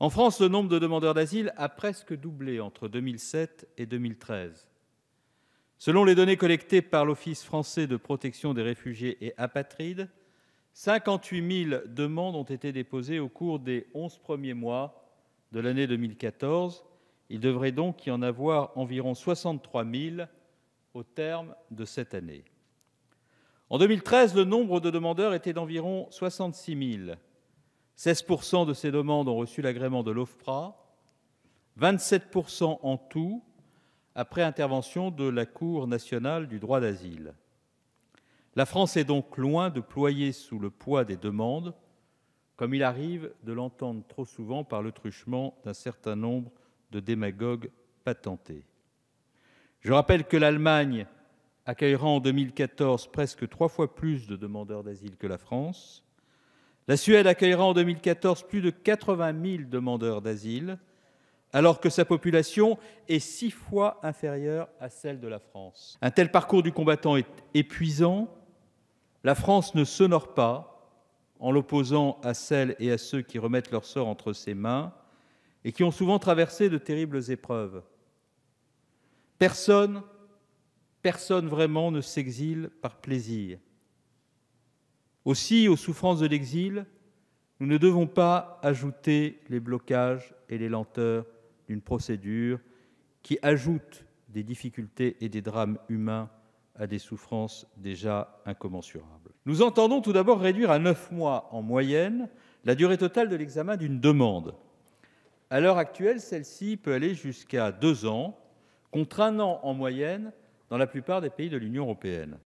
En France, le nombre de demandeurs d'asile a presque doublé entre 2007 et 2013. Selon les données collectées par l'Office français de protection des réfugiés et apatrides, 58 000 demandes ont été déposées au cours des 11 premiers mois de l'année 2014. Il devrait donc y en avoir environ 63 000 au terme de cette année. En 2013, le nombre de demandeurs était d'environ 66 000, 16% de ces demandes ont reçu l'agrément de l'OFPRA, 27% en tout, après intervention de la Cour nationale du droit d'asile. La France est donc loin de ployer sous le poids des demandes, comme il arrive de l'entendre trop souvent par le truchement d'un certain nombre de démagogues patentés. Je rappelle que l'Allemagne accueillera en 2014 presque trois fois plus de demandeurs d'asile que la France, la Suède accueillera en 2014 plus de 80 000 demandeurs d'asile, alors que sa population est six fois inférieure à celle de la France. Un tel parcours du combattant est épuisant. La France ne s'honore pas en l'opposant à celles et à ceux qui remettent leur sort entre ses mains et qui ont souvent traversé de terribles épreuves. Personne, personne vraiment ne s'exile par plaisir. Aussi, aux souffrances de l'exil, nous ne devons pas ajouter les blocages et les lenteurs d'une procédure qui ajoute des difficultés et des drames humains à des souffrances déjà incommensurables. Nous entendons tout d'abord réduire à neuf mois en moyenne la durée totale de l'examen d'une demande. À l'heure actuelle, celle-ci peut aller jusqu'à deux ans, contre un an en moyenne dans la plupart des pays de l'Union européenne.